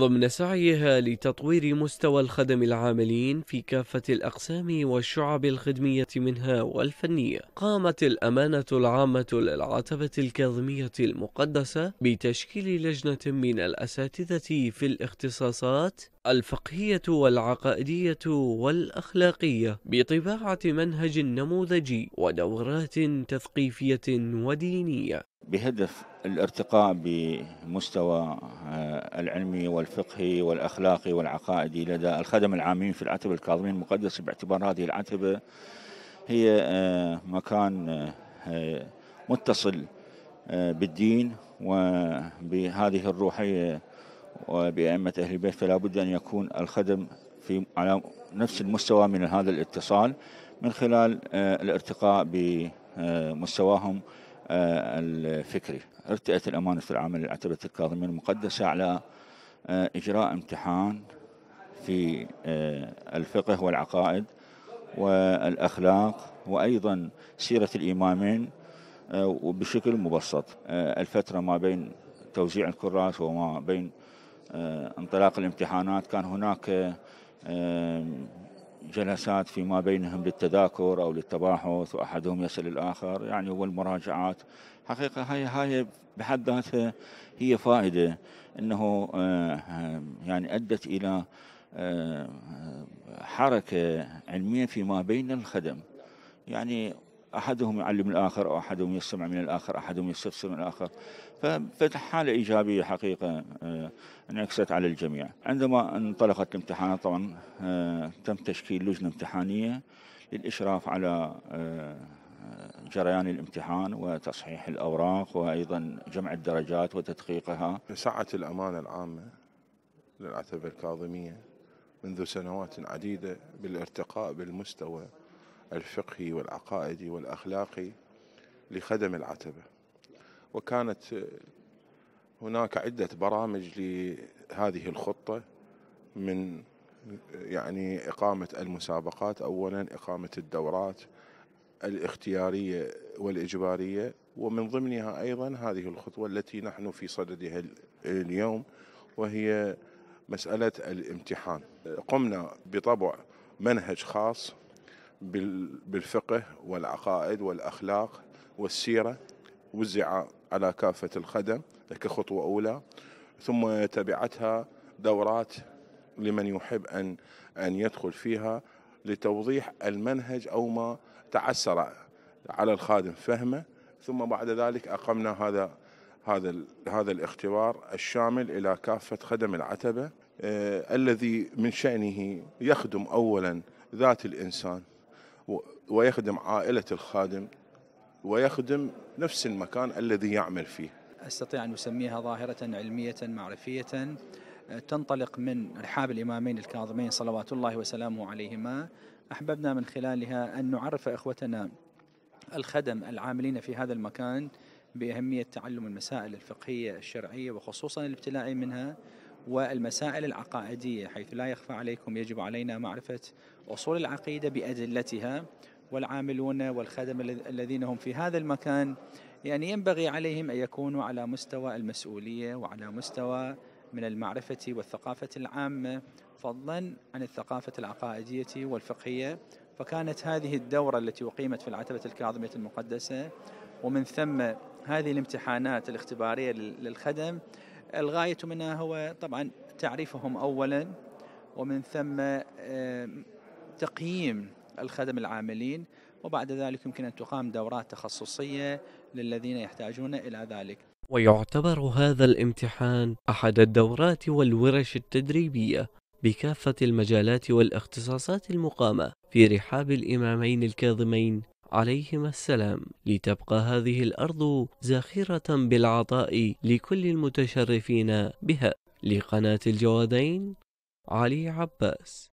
ضمن سعيها لتطوير مستوى الخدم العاملين في كافة الأقسام والشعب الخدمية منها والفنية قامت الأمانة العامة للعتبة الكاظمية المقدسة بتشكيل لجنة من الأساتذة في الاختصاصات الفقهية والعقائدية والأخلاقية بطباعة منهج نموذجي ودورات تثقيفية ودينية بهدف الارتقاء بمستوى آه، العلمي والفقهي والأخلاقي والعقائدي لدى الخدم العامين في العتبة الكاظمية المقدسة باعتبار هذه العتبة هي آه، مكان آه، متصل بالدين وبهذه الروحية وبأئمة أهل البيت فلا بد أن يكون الخدم في على نفس المستوى من هذا الاتصال من خلال الارتقاء بمستواهم آه، الفكري ارتأت الأمانة العامة اعتبرت الكاظمية المقدسة على آه، إجراء امتحان في آه، الفقه والعقائد والأخلاق وأيضا سيرة الإمامين وبشكل مبسط الفترة ما بين توزيع الكراس وما بين انطلاق الامتحانات كان هناك جلسات فيما بينهم للتذاكر أو للتباحث وأحدهم يسأل الآخر يعني والمراجعات حقيقة هاي هاي بحد ذاتها هي فائدة أنه آه، يعني أدت إلى آه، حركة علمية فيما بين الخدم يعني أحدهم يعلم الآخر أو أحدهم يستمع من الآخر أحدهم يستفسر من الآخر فحالة إيجابية حقيقة انعكست آه، على الجميع عندما انطلقت الامتحانات طبعا آه، تم تشكيل لجنة امتحانية للإشراف على آه، جريان الامتحان وتصحيح الأوراق وأيضا جمع الدرجات وتدقيقها سعت الأمانة العامة للعتبة الكاظمية منذ سنوات عديدة بالارتقاء بالمستوى الفقهي والعقائدي والأخلاقي لخدم العتبة وكانت هناك عدة برامج لهذه الخطة من يعني إقامة المسابقات أولا إقامة الدورات الاختيارية والإجبارية ومن ضمنها أيضا هذه الخطوة التي نحن في صددها اليوم وهي مسألة الامتحان قمنا بطبع منهج خاص بالفقه والعقائد والأخلاق والسيرة وزع على كافة الخدم كخطوة أولى ثم تبعتها دورات لمن يحب أن أن يدخل فيها لتوضيح المنهج أو ما تعسر على الخادم فهمه ثم بعد ذلك أقمنا هذا هذا هذا الاختبار الشامل إلى كافة خدم العتبة آه، الذي من شأنه يخدم أولا ذات الإنسان ويخدم عائلة الخادم ويخدم نفس المكان الذي يعمل فيه أستطيع أن أسميها ظاهرة علمية معرفية آه، تنطلق من رحاب الإمامين الكاظمين صلوات الله وسلامه عليهما أحببنا من خلالها أن نعرف إخوتنا الخدم العاملين في هذا المكان بأهمية تعلم المسائل الفقهية الشرعية وخصوصا الابتلاء منها والمسائل العقائدية حيث لا يخفى عليكم يجب علينا معرفة أصول العقيدة بأدلتها والعاملون والخدم الذين هم في هذا المكان يعني ينبغي عليهم أن يكونوا على مستوى المسؤولية وعلى مستوى من المعرفة والثقافة العامة فضلا عن الثقافة العقائدية والفقهية فكانت هذه الدورة التي أقيمت في العتبة الكاظمية المقدسة ومن ثم هذه الامتحانات الاختبارية للخدم الغاية منها هو طبعا تعريفهم أولا ومن ثم تقييم الخدم العاملين وبعد ذلك يمكن أن تقام دورات تخصصية للذين يحتاجون إلى ذلك ويعتبر هذا الامتحان أحد الدورات والورش التدريبية بكافة المجالات والاختصاصات المقامة في رحاب الإمامين الكاظمين عليهما السلام لتبقى هذه الأرض زاخرة بالعطاء لكل المتشرفين بها لقناة الجوادين علي عباس